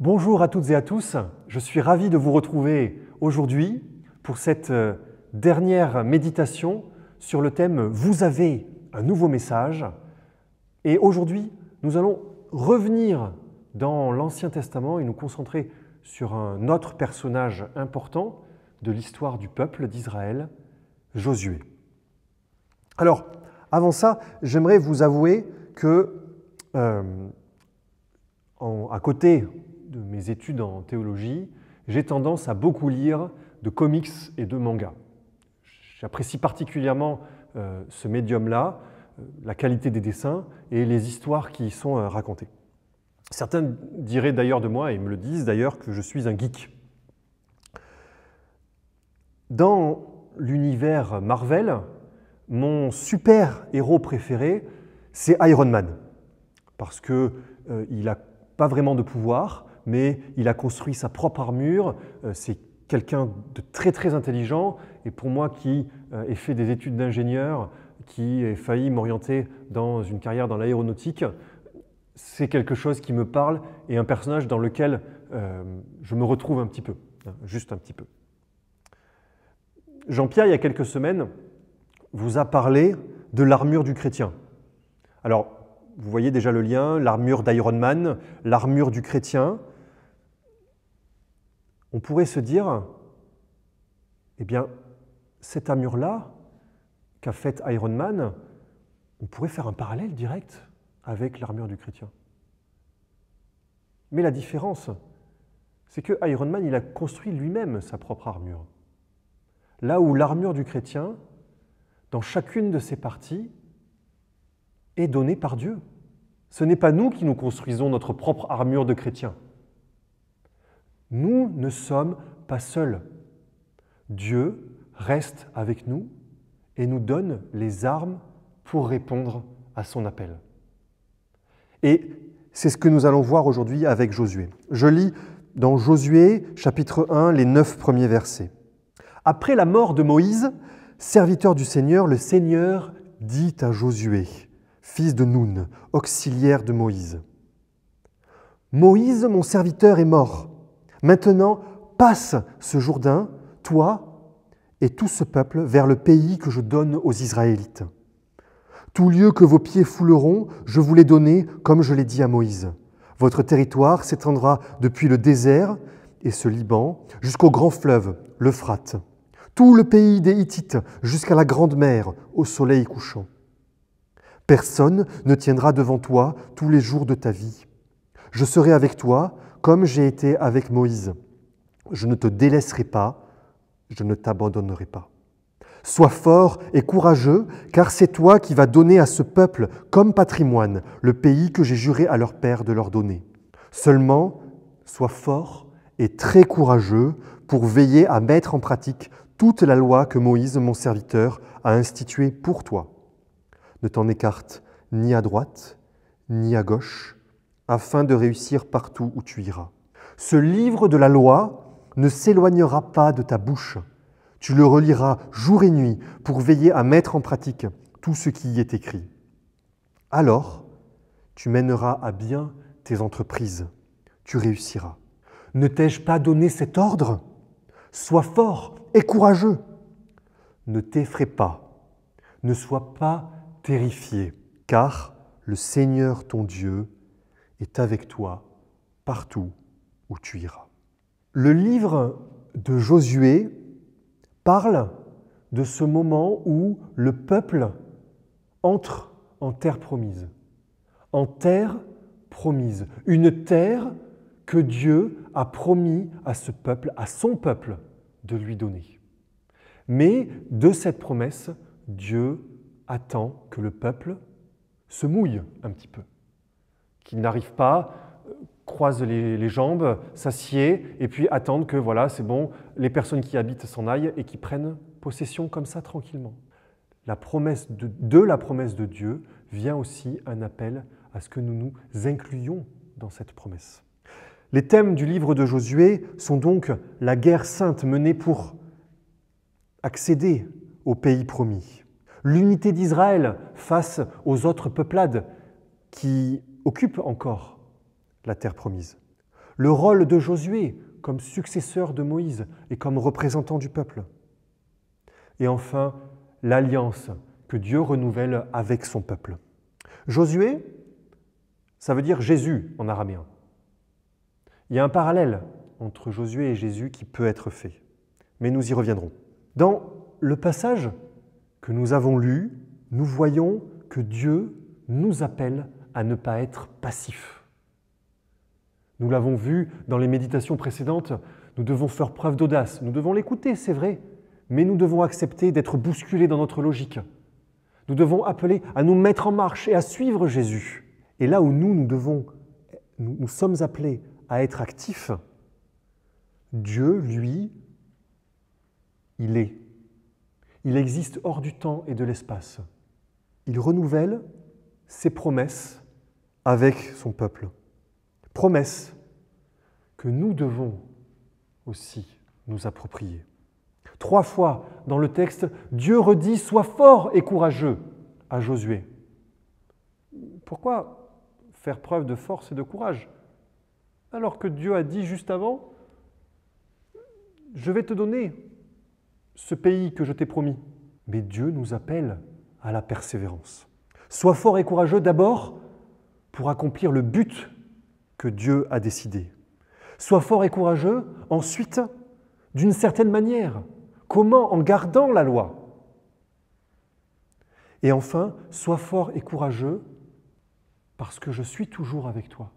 Bonjour à toutes et à tous, je suis ravi de vous retrouver aujourd'hui pour cette euh, dernière méditation sur le thème Vous avez un nouveau message. Et aujourd'hui, nous allons revenir dans l'Ancien Testament et nous concentrer sur un autre personnage important de l'histoire du peuple d'Israël, Josué. Alors, avant ça, j'aimerais vous avouer que, euh, à côté de mes études en théologie, j'ai tendance à beaucoup lire de comics et de mangas. J'apprécie particulièrement euh, ce médium-là, euh, la qualité des dessins et les histoires qui y sont euh, racontées. Certains diraient d'ailleurs de moi, et me le disent d'ailleurs, que je suis un geek. Dans l'univers Marvel, mon super-héros préféré, c'est Iron Man, parce qu'il il n'a pas vraiment de pouvoir, mais il a construit sa propre armure. Euh, c'est quelqu'un de très très intelligent et pour moi qui euh, ai fait des études d'ingénieur, qui ai failli m'orienter dans une carrière dans l'aéronautique, c'est quelque chose qui me parle et un personnage dans lequel euh, je me retrouve un petit peu, hein, juste un petit peu. Jean-Pierre, il y a quelques semaines, vous a parlé de l'armure du chrétien. Alors, vous voyez déjà le lien, l'armure d'Iron Man, l'armure du chrétien on pourrait se dire, eh bien, cette armure là qu'a faite Iron Man, on pourrait faire un parallèle direct avec l'armure du chrétien. Mais la différence, c'est que Iron Man, il a construit lui-même sa propre armure. Là où l'armure du chrétien, dans chacune de ses parties, est donnée par Dieu. Ce n'est pas nous qui nous construisons notre propre armure de chrétien. Nous ne sommes pas seuls. Dieu reste avec nous et nous donne les armes pour répondre à son appel. Et c'est ce que nous allons voir aujourd'hui avec Josué. Je lis dans Josué chapitre 1 les neuf premiers versets. Après la mort de Moïse, serviteur du Seigneur, le Seigneur dit à Josué, fils de Noun, auxiliaire de Moïse, Moïse, mon serviteur, est mort. Maintenant, passe ce Jourdain, toi et tout ce peuple, vers le pays que je donne aux Israélites. Tout lieu que vos pieds fouleront, je vous l'ai donné, comme je l'ai dit à Moïse. Votre territoire s'étendra depuis le désert et ce Liban jusqu'au grand fleuve, l'Euphrate. Tout le pays des Hittites jusqu'à la grande mer, au soleil couchant. Personne ne tiendra devant toi tous les jours de ta vie. Je serai avec toi, comme j'ai été avec Moïse, je ne te délaisserai pas, je ne t'abandonnerai pas. Sois fort et courageux, car c'est toi qui vas donner à ce peuple comme patrimoine le pays que j'ai juré à leur père de leur donner. Seulement, sois fort et très courageux pour veiller à mettre en pratique toute la loi que Moïse, mon serviteur, a instituée pour toi. Ne t'en écarte ni à droite, ni à gauche, afin de réussir partout où tu iras. Ce livre de la loi ne s'éloignera pas de ta bouche. Tu le reliras jour et nuit pour veiller à mettre en pratique tout ce qui y est écrit. Alors, tu mèneras à bien tes entreprises. Tu réussiras. Ne t'ai-je pas donné cet ordre Sois fort et courageux. Ne t'effraie pas. Ne sois pas terrifié, car le Seigneur ton Dieu est avec toi partout où tu iras. Le livre de Josué parle de ce moment où le peuple entre en terre promise, en terre promise, une terre que Dieu a promis à ce peuple, à son peuple, de lui donner. Mais de cette promesse, Dieu attend que le peuple se mouille un petit peu qui n'arrivent pas, euh, croise les, jambes, s'assied et puis attendent que voilà, c'est bon, les personnes qui habitent s'en aillent et qui prennent possession comme ça tranquillement. La promesse de, de la promesse de Dieu vient aussi un appel à ce que nous nous incluions dans cette promesse. Les thèmes du livre de Josué sont donc la guerre sainte menée pour accéder au pays promis, l'unité d'Israël face aux autres peuplades qui occupe encore la terre promise. Le rôle de Josué comme successeur de Moïse et comme représentant du peuple. Et enfin, l'alliance que Dieu renouvelle avec son peuple. Josué, ça veut dire Jésus en araméen. Il y a un parallèle entre Josué et Jésus qui peut être fait, mais nous y reviendrons. Dans le passage que nous avons lu, nous voyons que Dieu nous appelle à ne pas être passif. Nous l'avons vu dans les méditations précédentes, nous devons faire preuve d'audace, nous devons l'écouter, c'est vrai, mais nous devons accepter d'être bousculés dans notre logique. Nous devons appeler à nous mettre en marche et à suivre Jésus. Et là où nous, nous devons, nous, sommes appelés à être actifs, Dieu, lui, il est. Il existe hors du temps et de l'espace. Il renouvelle ses promesses avec son peuple. Promesse que nous devons aussi nous approprier. Trois fois dans le texte, Dieu redit Sois fort et courageux à Josué. Pourquoi faire preuve de force et de courage alors que Dieu a dit juste avant Je vais te donner ce pays que je t'ai promis. Mais Dieu nous appelle à la persévérance. Sois fort et courageux d'abord pour accomplir le but que Dieu a décidé. Sois fort et courageux, ensuite, d'une certaine manière. Comment En gardant la loi. Et enfin, sois fort et courageux parce que je suis toujours avec toi.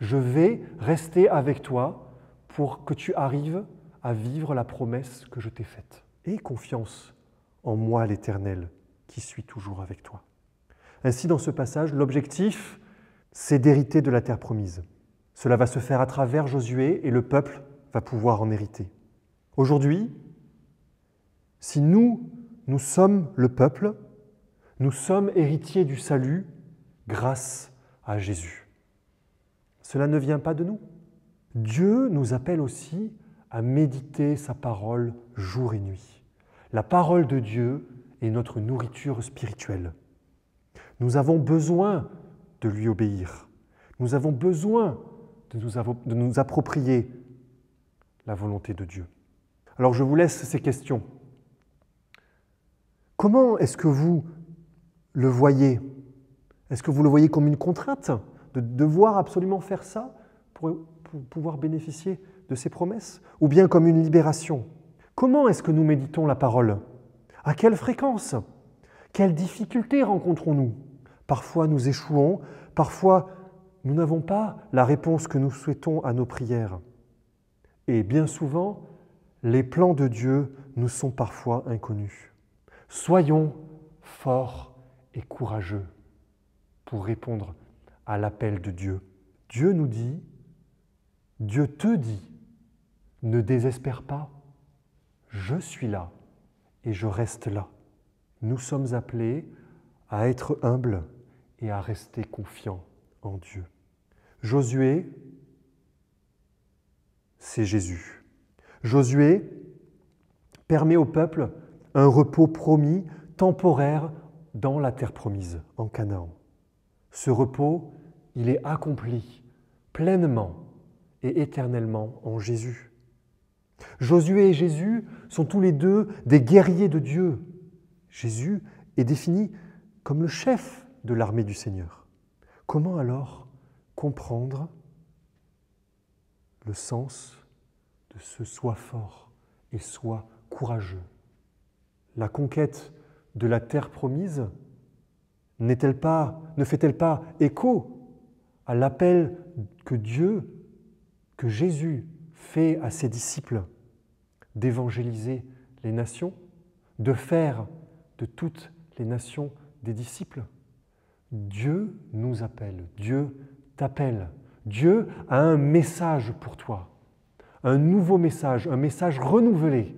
Je vais rester avec toi pour que tu arrives à vivre la promesse que je t'ai faite. Et confiance en moi l'Éternel qui suis toujours avec toi. Ainsi, dans ce passage, l'objectif, c'est d'hériter de la terre promise. Cela va se faire à travers Josué et le peuple va pouvoir en hériter. Aujourd'hui, si nous, nous sommes le peuple, nous sommes héritiers du salut grâce à Jésus. Cela ne vient pas de nous. Dieu nous appelle aussi à méditer sa parole jour et nuit. La parole de Dieu est notre nourriture spirituelle. Nous avons besoin de lui obéir. Nous avons besoin de nous, approprier la volonté de Dieu. Alors je vous laisse ces questions. Comment est-ce que vous le voyez Est-ce que vous le voyez comme une contrainte de devoir absolument faire ça pour pouvoir bénéficier de ses promesses Ou bien comme une libération Comment est-ce que nous méditons la parole À quelle fréquence quelles difficultés rencontrons-nous Parfois nous échouons, parfois nous n'avons pas la réponse que nous souhaitons à nos prières. Et bien souvent, les plans de Dieu nous sont parfois inconnus. Soyons forts et courageux pour répondre à l'appel de Dieu. Dieu nous dit, Dieu te dit, ne désespère pas, je suis là et je reste là nous sommes appelés à être humbles et à rester confiants en Dieu. Josué, c'est Jésus. Josué permet au peuple un repos promis, temporaire, dans la terre promise, en Canaan. Ce repos, il est accompli pleinement et éternellement en Jésus. Josué et Jésus sont tous les deux des guerriers de Dieu, Jésus est défini comme le chef de l'armée du Seigneur. Comment alors comprendre le sens de ce sois fort et sois courageux La conquête de la terre promise n'est-elle pas, ne fait-elle pas écho à l'appel que Dieu, que Jésus fait à ses disciples d'évangéliser les nations, de faire de toutes les nations des disciples. Dieu nous appelle, Dieu t'appelle, Dieu a un message pour toi, un nouveau message, un message renouvelé.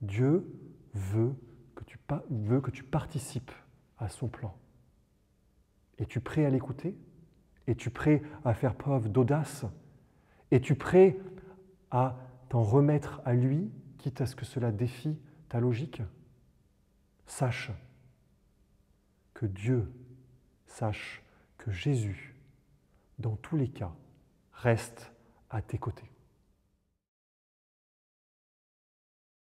Dieu veut que tu, veut que tu participes à son plan. Es-tu prêt à l'écouter Es-tu prêt à faire preuve d'audace Es-tu prêt à t'en remettre à lui, quitte à ce que cela défie ta logique sache que Dieu, sache que Jésus, dans tous les cas, reste à tes côtés.